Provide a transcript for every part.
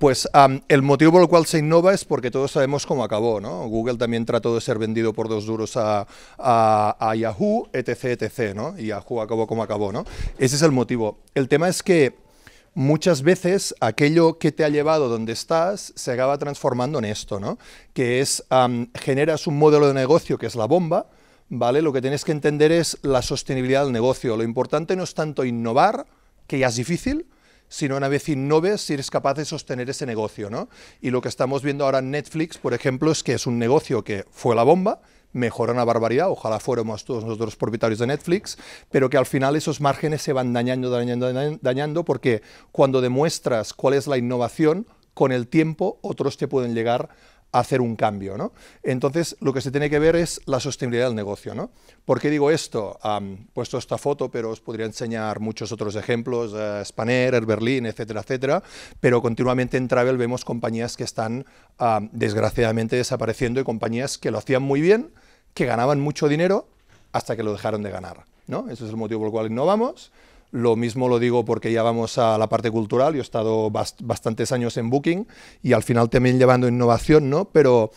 Pues el motivo por el cual se innova es porque todos sabemos cómo acabó, ¿no? Google también trató de ser vendido por dos duros a, Yahoo, etc, etc, ¿no? Y Yahoo acabó como acabó, ¿no? Ese es el motivo. El tema es que muchas veces aquello que te ha llevado donde estás se acaba transformando en esto, ¿no? Que es, generas un modelo de negocio que es la bomba, ¿vale? Lo que tienes que entender es la sostenibilidad del negocio. Lo importante no es tanto innovar, que ya es difícil, sino una vez innoves si eres capaz de sostener ese negocio. ¿no? Y lo que estamos viendo ahora en Netflix, por ejemplo, es que es un negocio que fue la bomba, mejoró una barbaridad, ojalá fuéramos todos nosotros propietarios de Netflix, pero que al final esos márgenes se van dañando, dañando, dañando, porque cuando demuestras cuál es la innovación, con el tiempo otros te pueden llegar hacer un cambio. ¿no? Entonces, lo que se tiene que ver es la sostenibilidad del negocio. ¿no? ¿Por qué digo esto? he puesto esta foto, pero os podría enseñar muchos otros ejemplos, eh, Spanair, Air Berlin, etcétera, etcétera, pero continuamente en Travel vemos compañías que están desgraciadamente desapareciendo y compañías que lo hacían muy bien, que ganaban mucho dinero hasta que lo dejaron de ganar. ¿no? Ese es el motivo por el cual innovamos. Lo mismo lo digo porque ya vamos a la parte cultural, yo he estado bastantes años en Booking y al final también llevando innovación, ¿no? Pero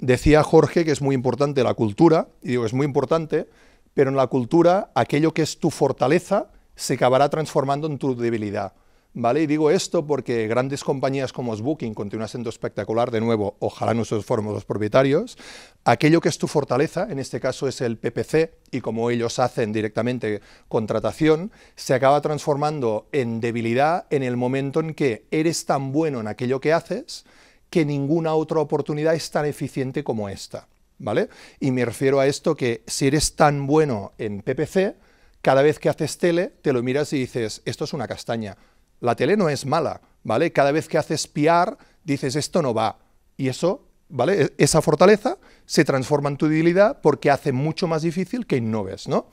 decía Jorge que es muy importante la cultura, y digo, es muy importante, pero en la cultura aquello que es tu fortaleza se acabará transformando en tu debilidad. ¿vale? Y digo esto porque grandes compañías como Booking, continúan siendo espectacular, de nuevo, ojalá nosotros formos los propietarios, aquello que es tu fortaleza, en este caso es el PPC, y como ellos hacen directamente contratación, se acaba transformando en debilidad en el momento en que eres tan bueno en aquello que haces que ninguna otra oportunidad es tan eficiente como esta, ¿vale? Y me refiero a esto que si eres tan bueno en PPC, cada vez que haces tele, te lo miras y dices, esto es una castaña, la tele no es mala, ¿vale? Cada vez que haces piar dices, esto no va. Y eso, ¿vale? E-, esa fortaleza se transforma en tu debilidad porque hace mucho más difícil que innoves, ¿no?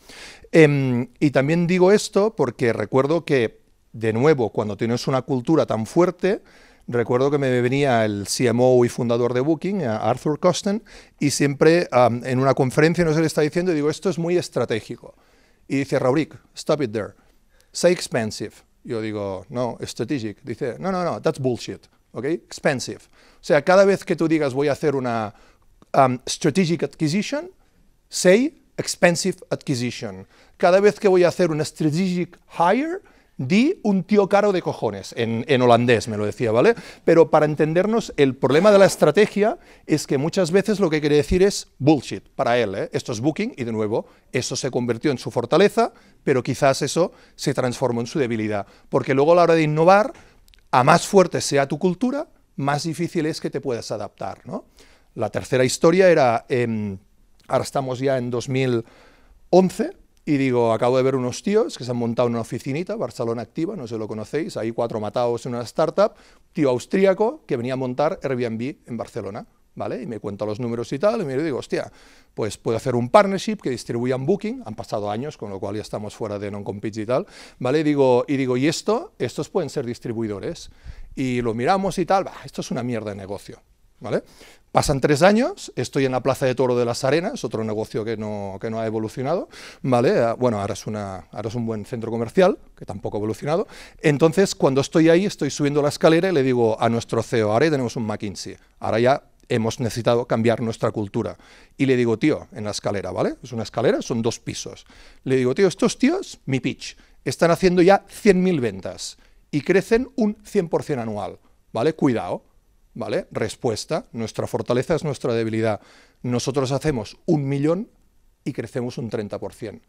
Em, y también digo esto porque recuerdo que, de nuevo, cuando tienes una cultura tan fuerte, recuerdo que me venía el CMO y fundador de Booking, eh, Arthur Costen, y siempre en una conferencia no nos le está diciendo, digo, esto es muy estratégico. Y dice, Raurik, stop it there. Say expensive. Yo digo, no, strategic. Dice, no, no, no, that's bullshit. ¿Ok? Expensive. O sea, cada vez que tú digas voy a hacer una um, strategic acquisition, say expensive acquisition. Cada vez que voy a hacer una strategic hire, Di un tío caro de cojones, en, holandés me lo decía, ¿vale? Pero para entendernos, el problema de la estrategia es que muchas veces lo que quiere decir es bullshit para él. ¿eh? Esto es booking y de nuevo, eso se convirtió en su fortaleza, pero quizás eso se transformó en su debilidad. Porque luego a la hora de innovar, a más fuerte sea tu cultura, más difícil es que te puedas adaptar. ¿no? La tercera historia era, em, ahora estamos ya en 2011, y digo, acabo de ver unos tíos que se han montado una oficinita, Barcelona Activa, no sé lo conocéis, hay cuatro matados en una startup, tío austríaco que venía a montar Airbnb en Barcelona, ¿vale? Y me cuenta los números y tal, y me digo, hostia, pues puedo hacer un partnership que distribuyan Booking, han pasado años, con lo cual ya estamos fuera de non-compete y tal, ¿vale? Y digo, y digo, ¿y esto? Estos pueden ser distribuidores. Y lo miramos y tal, va esto es una mierda de negocio. ¿vale? Pasan tres años, estoy en la Plaza de Toro de las Arenas, otro negocio que no, que no ha evolucionado, ¿vale? Ah, bueno, ahora es, una, ahora es un buen centro comercial, que tampoco ha evolucionado. Entonces, cuando estoy ahí, estoy subiendo la escalera y le digo a nuestro CEO, ahora ya tenemos un McKinsey, ahora ya hemos necesitado cambiar nuestra cultura. Y le digo, tío, en la escalera, ¿vale? Es una escalera, son dos pisos. Le digo, tío, estos tíos, mi pitch, están haciendo ya 100.000 ventas y crecen un 100% anual, ¿vale? Cuidado ¿vale? Respuesta, nuestra fortaleza es nuestra debilidad. Nosotros hacemos un millón y crecemos un 30%,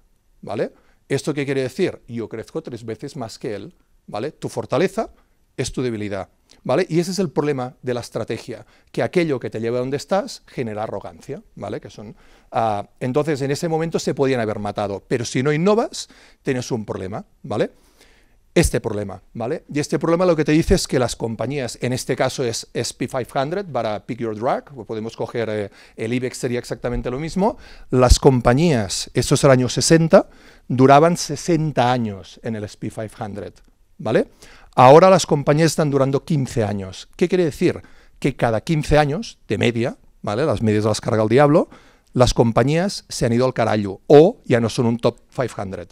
¿vale? ¿Esto qué quiere decir? Yo crezco tres veces más que él, ¿vale? Tu fortaleza es tu debilidad, ¿vale? Y ese es el problema de la estrategia, que aquello que te lleva a donde estás genera arrogancia, ¿vale? Que son, ah, entonces, en ese momento se podían haber matado, pero si no innovas, tienes un problema, ¿vale? este problema, ¿vale? Y este problema lo que te dice es que las compañías, en este caso es SP500 para Pick Your Drug, podemos coger eh, el IBEX sería exactamente lo mismo, las compañías, esto es el año 60, duraban 60 años en el SP500, ¿vale? Ahora las compañías están durando 15 años. ¿Qué quiere decir? Que cada 15 años, de media, ¿vale? Las medias las carga el diablo, las compañías se han ido al carallo o ya no son un top 500,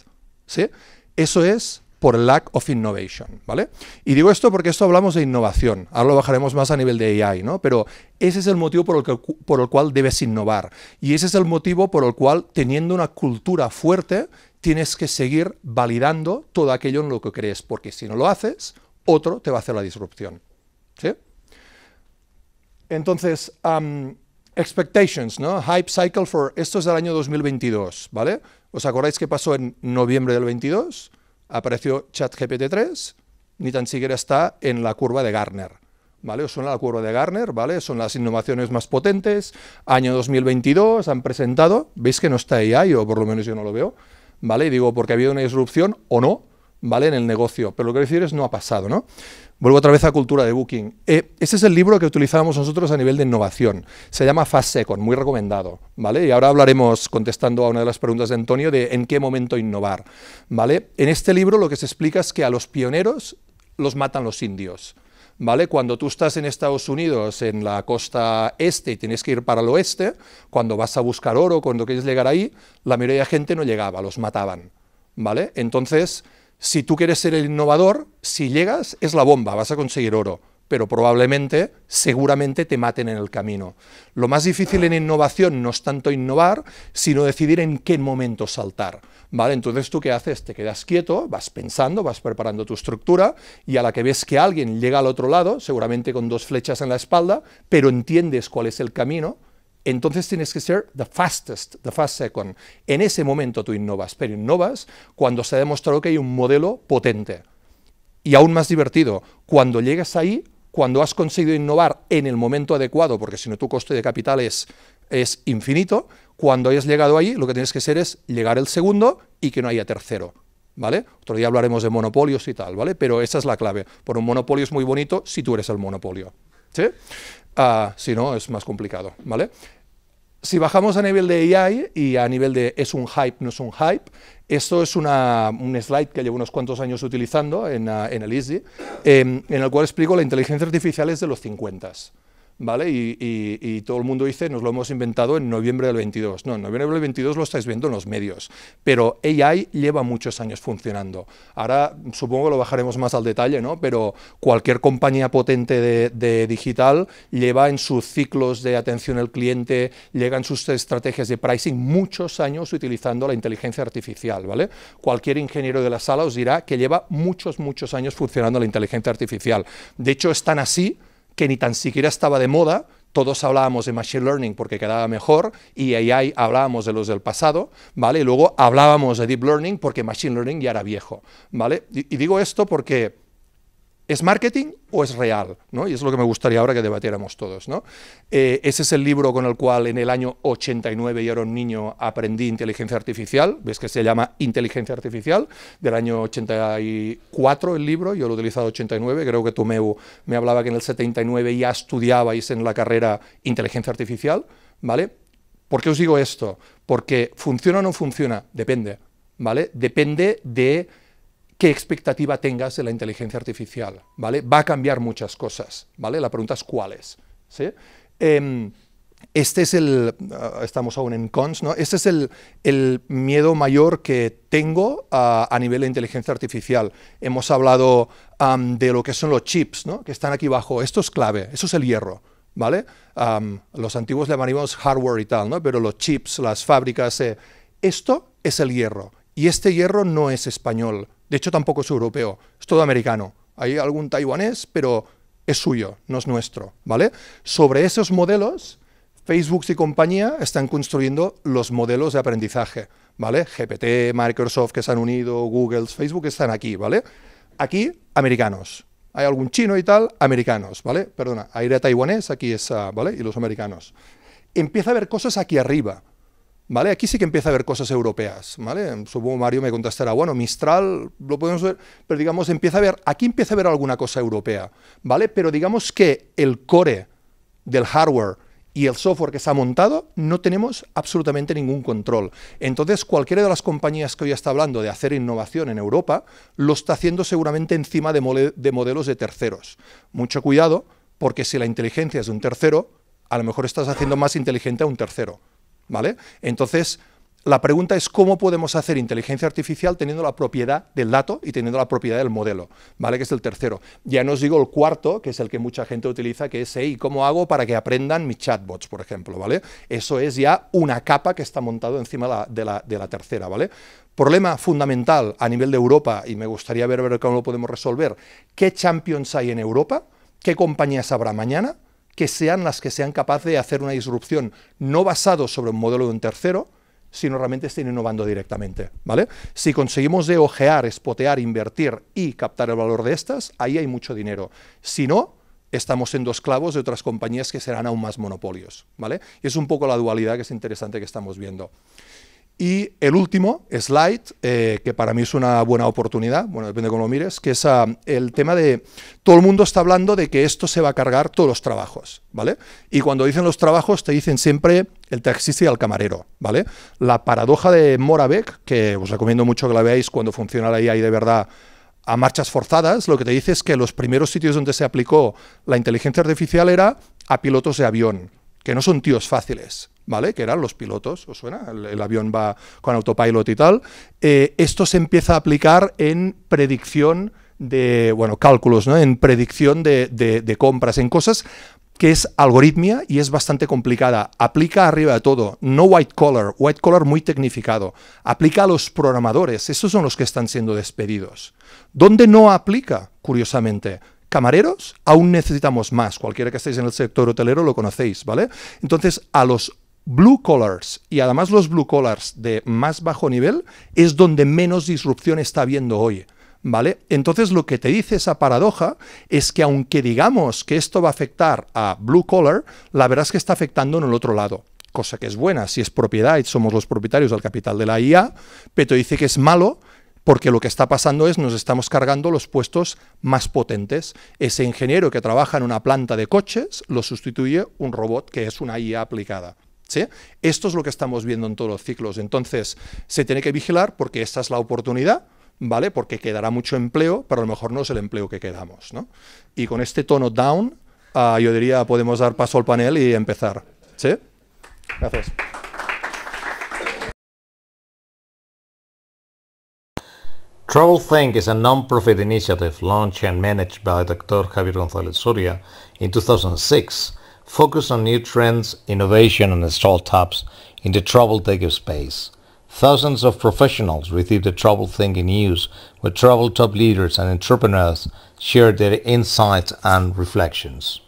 ¿sí? Eso es por lack of innovation, ¿vale? Y digo esto porque esto hablamos de innovación, ahora lo bajaremos más a nivel de AI, ¿no? Pero ese es el motivo por el, cual debes innovar y ese es el motivo por el cual teniendo una cultura fuerte tienes que seguir validando todo aquello en lo que crees, porque si no lo haces, otro te va a hacer la disrupción, ¿sí? Entonces, expectations, ¿no? Hype cycle for, esto es del año 2022, ¿vale? ¿Os acordáis qué pasó en noviembre del 22? apareció ChatGPT-3, ni tan siquiera está en la curva de Garner, ¿Vale? Os suena la curva de Garner, ¿vale? Son las innovaciones más potentes. Año 2022 han presentado, veis que no está ahí, o por lo menos yo no lo veo, ¿vale? Y digo, porque ha habido una disrupción o no, ¿vale? En el negocio, pero lo que quiero decir es no ha pasado, ¿no? Vuelvo otra vez a cultura de booking. Eh, ese es el libro que utilizábamos nosotros a nivel de innovación. Se llama Fast Second, muy recomendado, ¿vale? Y ahora hablaremos, contestando a una de las preguntas de Antonio, de en qué momento innovar, ¿vale? En este libro lo que se explica es que a los pioneros los matan los indios, ¿vale? Cuando tú estás en Estados Unidos, en la costa este, y tienes que ir para el oeste, cuando vas a buscar oro, cuando quieres llegar ahí, la mayoría de gente no llegaba, los mataban, ¿vale? Entonces, si tú quieres ser el innovador, si llegas, es la bomba, vas a conseguir oro, pero probablemente, seguramente te maten en el camino. Lo más difícil en innovación no es tanto innovar, sino decidir en qué momento saltar. ¿Vale? Entonces tú qué haces? Te quedas quieto, vas pensando, vas preparando tu estructura y a la que ves que alguien llega al otro lado, seguramente con dos flechas en la espalda, pero entiendes cuál es el camino, entonces tienes que ser the fastest, the fast second. En ese momento tú innovas, pero innovas cuando se ha demostrado que hay un modelo potente. Y aún más divertido, cuando llegas ahí, cuando has conseguido innovar en el momento adecuado, porque si no tu coste de capital es, es infinito, cuando hayas llegado ahí, lo que tienes que hacer es llegar el segundo y que no haya tercero. ¿Vale? Otro día hablaremos de monopolios y tal, ¿vale? Pero esa es la clave. Por un monopolio es muy bonito si tú eres el monopolio. ¿Sí? Ah, si no, es más complicado, ¿vale? si bajamos a nivel de AI y a nivel de es un hype, no es un hype, esto es un slide que llevo unos cuantos años utilizando en, ah, el Easy, em, en el cual explico la inteligencia artificial es de los 50. ¿vale? Y, todo el mundo dice, nos lo hemos inventado en noviembre del 22. No, en noviembre del 22 lo estáis viendo en los medios, pero AI lleva muchos años funcionando. Ahora supongo que lo bajaremos más al detalle, ¿no? Pero cualquier compañía potente de, digital lleva en sus ciclos de atención al cliente, llega en sus estrategias de pricing muchos años utilizando la inteligencia artificial, ¿vale? Cualquier ingeniero de la sala os dirá que lleva muchos, muchos años funcionando la inteligencia artificial. De hecho, están así que ni tan siquiera estaba de moda, todos hablábamos de Machine Learning porque quedaba mejor y ahí hablábamos de los del pasado, ¿vale? Y luego hablábamos de Deep Learning porque Machine Learning ya era viejo, ¿vale? Y, y digo esto porque ¿Es marketing o es real? ¿no? Y es lo que me gustaría ahora que debatiéramos todos. Eh, ese es el libro con el cual en el año 89 yo era un niño, aprendí inteligencia artificial, ves que se llama Inteligencia Artificial, del año 84 el libro, yo lo he utilizado 89, creo que Tomeu me hablaba que en el 79 ya estudiabais en la carrera Inteligencia Artificial, ¿vale? ¿Por qué os digo esto? Porque funciona o no funciona, depende, ¿vale? Depende de qué expectativa tengas de la inteligencia artificial, ¿vale? Va a cambiar muchas cosas, ¿vale? La pregunta es cuáles, ¿sí? Em, este es el, ah, estamos aún en cons, ¿no? Este es el, el miedo mayor que tengo a nivel de inteligencia artificial. Hemos hablado de lo que son los chips, ¿no? Que están aquí abajo. Esto es clave, eso es el hierro, ¿vale? los antiguos le llamaríamos hardware y tal, ¿no? Pero los chips, las fábricas, eh, esto es el hierro. Y este hierro no es español, de hecho, tampoco es europeo, es todo americano. Hay algún taiwanés, pero es suyo, no es nuestro, ¿vale? Sobre esos modelos, Facebook y compañía están construyendo los modelos de aprendizaje, ¿vale? GPT, Microsoft que se han unido, Google, Facebook están aquí, ¿vale? Aquí, americanos. Hay algún chino y tal, americanos, ¿vale? Perdona, aire taiwanés, aquí es, ah, ¿vale? Y los americanos. Empieza a haber cosas aquí arriba, ¿Vale? Aquí sí que empieza a haber cosas europeas, ¿vale? Supongo Mario me contestará, bueno, Mistral lo podemos ver, pero digamos, empieza a ver, aquí empieza a haber alguna cosa europea, ¿vale? Pero digamos que el core del hardware y el software que se ha montado no tenemos absolutamente ningún control. Entonces, cualquiera de las compañías que hoy está hablando de hacer innovación en Europa, lo está haciendo seguramente encima de, de modelos de terceros. Mucho cuidado, porque si la inteligencia es de un tercero, a lo mejor estás haciendo más inteligente a un tercero. ¿vale? Entonces, la pregunta es cómo podemos hacer inteligencia artificial teniendo la propiedad del dato y teniendo la propiedad del modelo, ¿vale? Que es el tercero. Ya no os digo el cuarto, que es el que mucha gente utiliza, que es, y ¿cómo hago para que aprendan mis chatbots, por ejemplo, ¿vale? Eso es ya una capa que está montado encima de, la, tercera, ¿vale? Problema fundamental a nivel de Europa, y me gustaría ver, ver cómo lo podemos resolver, ¿qué champions hay en Europa? ¿Qué compañías habrá mañana? que sean las que sean capaces de hacer una disrupción no basado sobre un modelo de un tercero, sino realmente estén innovando directamente, ¿vale? Si conseguimos de ojear, espotear, invertir y captar el valor de estas, ahí hay mucho dinero. Si no, estamos en dos clavos de otras compañías que serán aún más monopolios, ¿vale? Y es un poco la dualidad que es interesante que estamos viendo. Y el último slide, eh, que para mí es una buena oportunidad, bueno, depende de cómo lo mires, que es ah, el tema de todo el mundo está hablando de que esto se va a cargar todos los trabajos, ¿vale? Y cuando dicen los trabajos te dicen siempre el taxista y el camarero, ¿vale? La paradoja de Moravec, que os recomiendo mucho que la veáis cuando funciona la IA de verdad a marchas forzadas, lo que te dice es que los primeros sitios donde se aplicó la inteligencia artificial era a pilotos de avión, que no son tíos fáciles, ¿vale? Que eran los pilotos, ¿os suena? El, avión va con autopilot y tal. Eh, esto se empieza a aplicar en predicción de, bueno, cálculos, ¿no? En predicción de, compras, en cosas que es algoritmia y es bastante complicada. Aplica arriba de todo, no white collar, white collar muy tecnificado. Aplica a los programadores, esos son los que están siendo despedidos. ¿Dónde no aplica, curiosamente? camareros, aún necesitamos más. Cualquiera que estéis en el sector hotelero lo conocéis, ¿vale? Entonces, a los blue collars y además los blue collars de más bajo nivel es donde menos disrupción está habiendo hoy. ¿Vale? Entonces lo que te dice esa paradoja es que aunque digamos que esto va a afectar a blue collar, la verdad es que está afectando en el otro lado cosa que es buena si es propiedad y somos los propietarios del capital de la IA, pero dice que es malo porque lo que está pasando es nos estamos cargando los puestos más potentes. Ese ingeniero que trabaja en una planta de coches lo sustituye un robot que es una IA aplicada. ¿Sí? Esto es lo que estamos viendo en todos los ciclos. Entonces, se tiene que vigilar porque esta es la oportunidad, ¿vale? Porque quedará mucho empleo, pero a lo mejor no es el empleo que quedamos, Y con este tono down, ah, yo diría, podemos dar paso al panel y empezar. ¿Sí? Gracias. Travelthink is a non-profit initiative launched and managed by Dr. Javier González Soria in 2006, focused on new trends, innovation and startups in the travel tech space. Thousands of professionals receive the Travelthink news where travel top leaders and entrepreneurs share their insights and reflections.